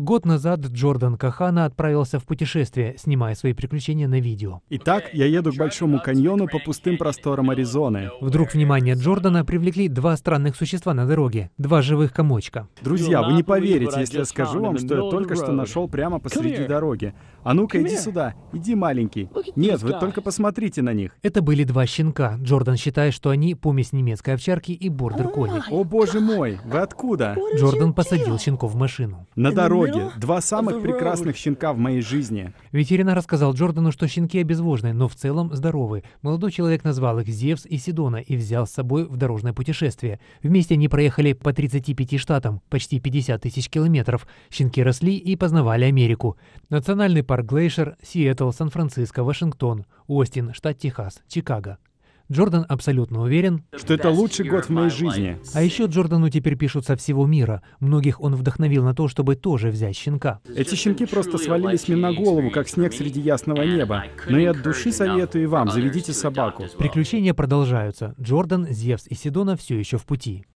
Год назад Джордан Кахана отправился в путешествие, снимая свои приключения на видео. Итак, я еду к Большому каньону по пустым просторам Аризоны. Вдруг внимание Джордана привлекли два странных существа на дороге, два живых комочка. Друзья, вы не поверите, если я скажу вам, что я только что нашел прямо посреди дороги. А ну-ка, иди сюда, иди, маленький. Нет, вы только посмотрите на них. Это были два щенка. Джордан считает, что они помесь немецкой овчарки и бордер-коли. О боже мой, вы откуда? Джордан посадил щенков в машину. На дороге дороге. Два самых прекрасных щенка в моей жизни. Ветеринар рассказал Джордану, что щенки обезвожены, но в целом здоровы. Молодой человек назвал их Зевс и Сидона и взял с собой в дорожное путешествие. Вместе они проехали по 35 штатам, почти 50 тысяч километров. Щенки росли и познавали Америку. Национальный парк Глейшер, Сиэтл, Сан-Франциско, Вашингтон, Остин, штат Техас, Чикаго. Джордан абсолютно уверен, что это лучший год в моей жизни. А еще Джордану теперь пишут со всего мира. Многих он вдохновил на то, чтобы тоже взять щенка. Эти щенки просто свалились мне на голову, как снег среди ясного неба. Но я от души советую и вам, заведите собаку. Приключения продолжаются. Джордан, Зевс и Сидона все еще в пути.